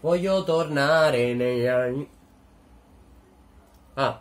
Voglio tornare negli anni. Ah,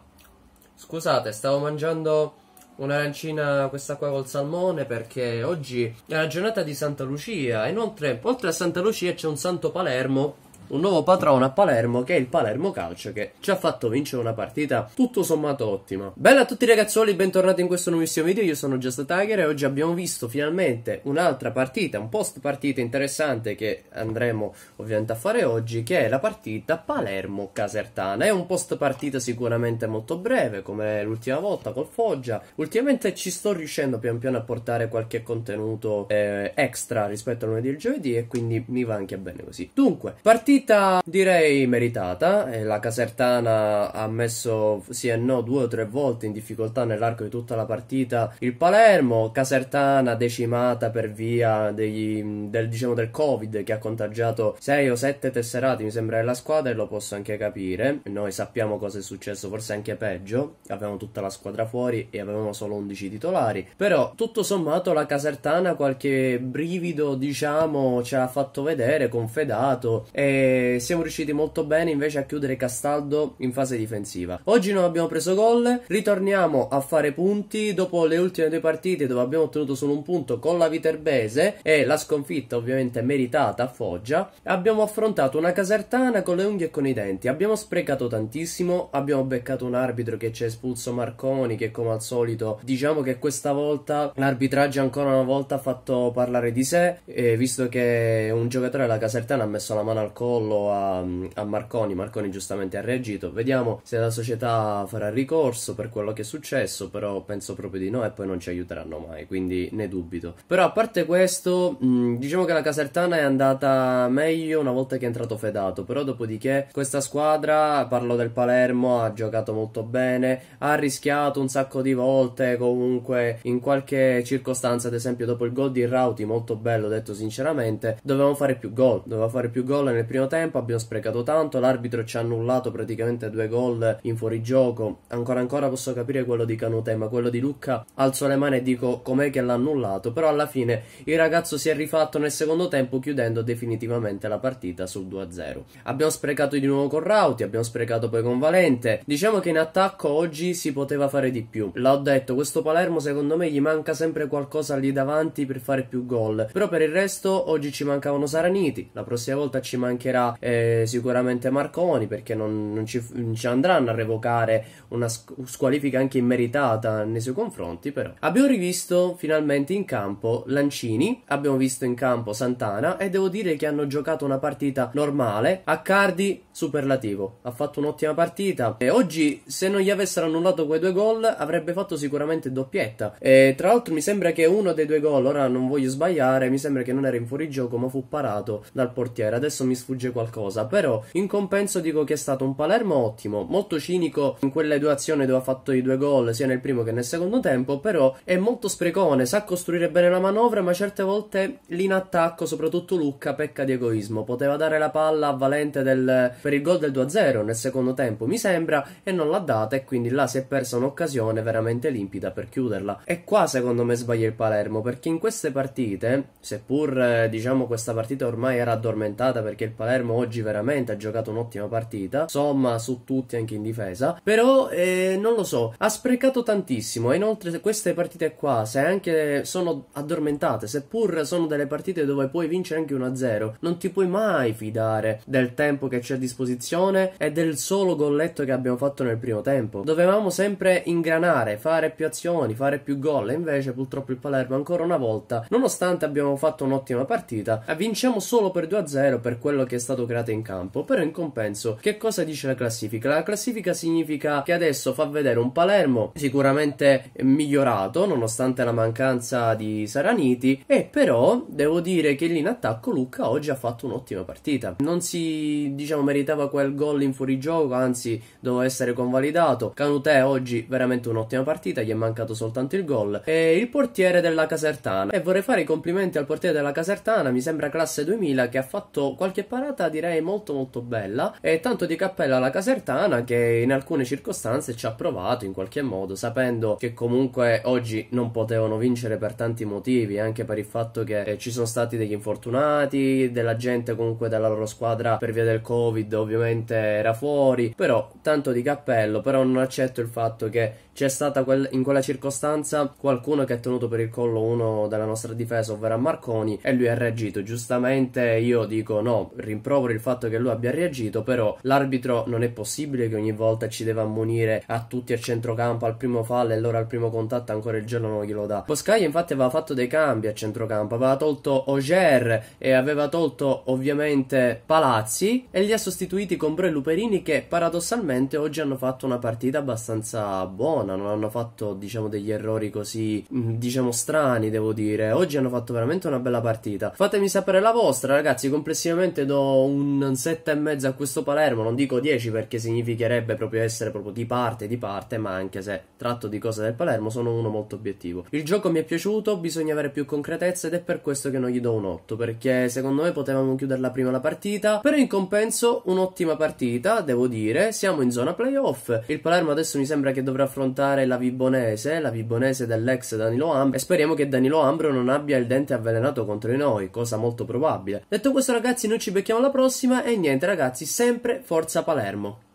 scusate, stavo mangiando un'arancina questa qua col salmone perché oggi è la giornata di Santa Lucia. Inoltre, oltre a Santa Lucia c'è un Santo Palermo un nuovo patrono a Palermo che è il Palermo Calcio che ci ha fatto vincere una partita tutto sommato ottima. Bella a tutti ragazzuoli, bentornati in questo nuovissimo video, io sono Just Tiger e oggi abbiamo visto finalmente un'altra partita, un post partita interessante che andremo ovviamente a fare oggi che è la partita Palermo-Casertana. È un post partita sicuramente molto breve come l'ultima volta col Foggia, ultimamente ci sto riuscendo pian piano a portare qualche contenuto eh, extra rispetto a lunedì e giovedì e quindi mi va anche bene così. Dunque, partita Partita direi meritata, la Casertana ha messo sì e no due o tre volte in difficoltà nell'arco di tutta la partita il Palermo, Casertana decimata per via degli, del, diciamo, del Covid che ha contagiato 6 o 7 tesserati mi sembra della squadra e lo posso anche capire, noi sappiamo cosa è successo, forse anche peggio, avevamo tutta la squadra fuori e avevamo solo 11 titolari, però tutto sommato la Casertana qualche brivido diciamo ci ha fatto vedere, confedato e siamo riusciti molto bene invece a chiudere Castaldo in fase difensiva. Oggi non abbiamo preso gol, ritorniamo a fare punti dopo le ultime due partite dove abbiamo ottenuto solo un punto con la Viterbese e la sconfitta ovviamente meritata a Foggia. Abbiamo affrontato una casertana con le unghie e con i denti, abbiamo sprecato tantissimo, abbiamo beccato un arbitro che ci ha espulso Marconi che come al solito diciamo che questa volta l'arbitraggio ancora una volta ha fatto parlare di sé eh, visto che un giocatore della casertana ha messo la mano al collo bollo a, a Marconi, Marconi giustamente ha reagito, vediamo se la società farà ricorso per quello che è successo, però penso proprio di no e poi non ci aiuteranno mai, quindi ne dubito. Però a parte questo, mm, diciamo che la Casertana è andata meglio una volta che è entrato Fedato, però dopodiché questa squadra, parlo del Palermo, ha giocato molto bene, ha rischiato un sacco di volte, comunque in qualche circostanza, ad esempio dopo il gol di Rauti, molto bello detto sinceramente, dovevamo fare più gol, doveva fare più gol nel primo primo tempo abbiamo sprecato tanto, l'arbitro ci ha annullato praticamente due gol in fuorigioco. Ancora ancora posso capire quello di Canute, ma quello di Lucca alzo le mani e dico com'è che l'ha annullato. Però alla fine il ragazzo si è rifatto nel secondo tempo chiudendo definitivamente la partita sul 2-0. Abbiamo sprecato di nuovo con Rauti, abbiamo sprecato poi con Valente. Diciamo che in attacco oggi si poteva fare di più. L'ho detto, questo Palermo secondo me gli manca sempre qualcosa lì davanti per fare più gol. Però per il resto oggi ci mancavano Saraniti, la prossima volta ci mancherà attaccherà eh, sicuramente Marconi perché non, non, ci, non, ci, andranno a revocare una squalifica anche immeritata nei suoi confronti però. Abbiamo rivisto finalmente in campo Lancini, abbiamo visto in campo Santana e devo dire che hanno giocato una partita normale, a Cardi superlativo, ha fatto un'ottima partita e oggi se non gli avessero annullato quei due gol avrebbe fatto sicuramente doppietta e tra l'altro mi sembra che uno dei due gol, ora non voglio sbagliare, mi sembra che non era in fuorigioco ma fu parato dal portiere, adesso mi sfugge sfugge qualcosa, però in compenso dico che è stato un Palermo ottimo, molto cinico in quelle due azioni dove ha fatto i due gol, sia nel primo che nel secondo tempo, però è molto sprecone, sa costruire bene la manovra, ma certe volte lì in attacco, soprattutto Lucca, pecca di egoismo, poteva dare la palla a Valente del, per il gol del 2-0 nel secondo tempo, mi sembra, e non l'ha data e quindi là si è persa un'occasione veramente limpida per chiuderla. E qua secondo me sbaglia il Palermo, perché in queste partite, seppur eh, diciamo questa partita ormai era addormentata perché il Palermo Palermo oggi veramente ha giocato un'ottima partita, insomma su tutti anche in difesa, però eh, non lo so, ha sprecato tantissimo e inoltre queste partite qua, se anche sono addormentate, seppur sono delle partite dove puoi vincere anche 1-0, non ti puoi mai fidare del tempo che c'è a disposizione e del solo golletto che abbiamo fatto nel primo tempo. Dovevamo sempre ingranare, fare più azioni, fare più gol, e invece purtroppo il Palermo ancora una volta, nonostante abbiamo fatto un'ottima partita, vinciamo solo per 2-0 per quello che stato creato in campo. Però in compenso, che cosa dice la classifica? La classifica significa che adesso fa vedere un Palermo sicuramente migliorato, nonostante la mancanza di Saraniti, e però devo dire che lì in attacco Lucca oggi ha fatto un'ottima partita. Non si, diciamo, meritava quel gol in fuorigioco, anzi doveva essere convalidato. Canutè oggi veramente un'ottima partita, gli è mancato soltanto il gol. E il portiere della Casertana. E vorrei fare i complimenti al portiere della Casertana, mi sembra classe 2000, che ha fatto qualche parata giornata direi molto molto bella e tanto di cappello alla Casertana che in alcune circostanze ci ha provato in qualche modo sapendo che comunque oggi non potevano vincere per tanti motivi anche per il fatto che eh, ci sono stati degli infortunati della gente comunque della loro squadra per via del covid ovviamente era fuori però tanto di cappello però non accetto il fatto che c'è stata quel, in quella circostanza qualcuno che ha tenuto per il collo uno della nostra difesa, ovvero Marconi, e lui ha reagito. Giustamente io dico no, rimprovero il fatto che lui abbia reagito, però l'arbitro non è possibile che ogni volta ci deve ammonire a tutti a centrocampo al primo fallo e allora al primo contatto ancora il giallo non glielo dà. Boscaglia infatti aveva fatto dei cambi a centrocampo, aveva tolto Oger e aveva tolto ovviamente Palazzi e li ha sostituiti con Bre Luperini che paradossalmente oggi hanno fatto una partita abbastanza buona zona, non hanno fatto diciamo degli errori così mm, diciamo strani, devo dire. Oggi hanno fatto veramente una bella partita. Fatemi sapere la vostra, ragazzi. Complessivamente do un e mezzo a questo Palermo, non dico 10 perché significherebbe proprio essere proprio di parte di parte, ma anche se tratto di cose del Palermo sono uno molto obiettivo. Il gioco mi è piaciuto, bisogna avere più concretezza ed è per questo che non gli do un 8 perché secondo me potevamo chiuderla prima la partita, però in compenso un'ottima partita, devo dire, siamo in zona playoff. Il Palermo adesso mi sembra che dovrà affrontare affrontare la Vibonese, la Vibonese dell'ex Danilo Ambro e speriamo che Danilo Ambro non abbia il dente avvelenato contro di noi, cosa molto probabile. Detto questo ragazzi noi ci becchiamo alla prossima e niente ragazzi, sempre Forza Palermo!